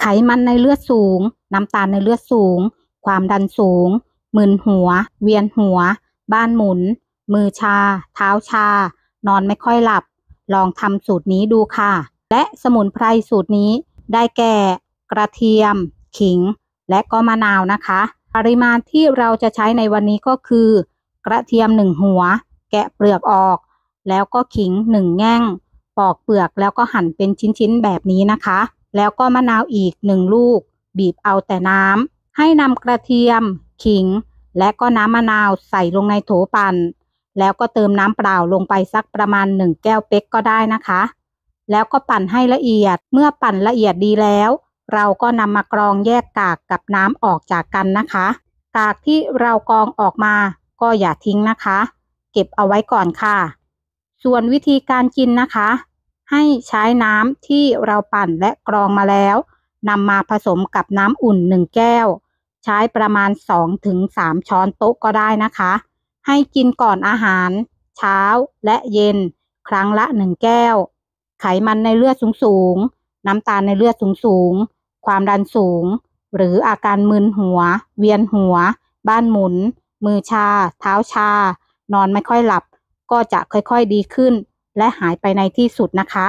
ไขมันในเลือดสูง น้ำตาลในเลือดสูง ความดันสูง มึนหัว เวียนหัว บ้านหมุน มือชา เท้าชา นอนไม่ค่อยหลับ ลองทำสูตรนี้ดูค่ะ และสมุนไพรสูตรนี้ได้แก่ กระเทียม ขิง และก็มะนาวนะคะ ปริมาณที่เราจะใช้ในวันนี้ก็คือ กระเทียมหนึ่งหัว แกะเปลือกออก แล้วก็ขิงหนึ่งแง่ง ปอกเปลือกแล้วก็หั่นเป็นชิ้นๆแบบนี้นะคะแล้วก็มะนาวอีกหนึ่งลูก บีบเอาแต่น้ำให้นำกระเทียม ขิง และก็น้ำมะนาวใส่ลงในโถปัน่น แล้วก็เติมน้ำเปล่าลงไปสักประมาณหนึ่งแก้วเป๊กก็ได้นะคะ แล้วก็ปั่นให้ละเอียดเมื่อปั่นละเอียดดีแล้ว เราก็นำมากรองแยกกากกับน้ำออกจากกันนะคะ กากที่เรากรองออกมา ก็อย่าทิ้งนะคะ เก็บเอาไว้ก่อนค่ะ ส่วนวิธีการกินนะคะให้ใช้น้ำที่เราปั่นและกรองมาแล้ว นำมาผสมกับน้ำอุ่น 1 แก้ว ใช้ประมาณ 2-3 ช้อนโต๊ะก็ได้นะคะ ให้กินก่อนอาหารเช้าและเย็น ครั้งละ 1 แก้ว ไขมันในเลือดสูงๆน้ำตาลในเลือดสูงๆความดันสูง หรืออาการมึนหัว เวียนหัว บ้านหมุน มือชา เท้าชา นอนไม่ค่อยหลับ ก็จะค่อยๆดีขึ้นและหายไปในที่สุดนะคะ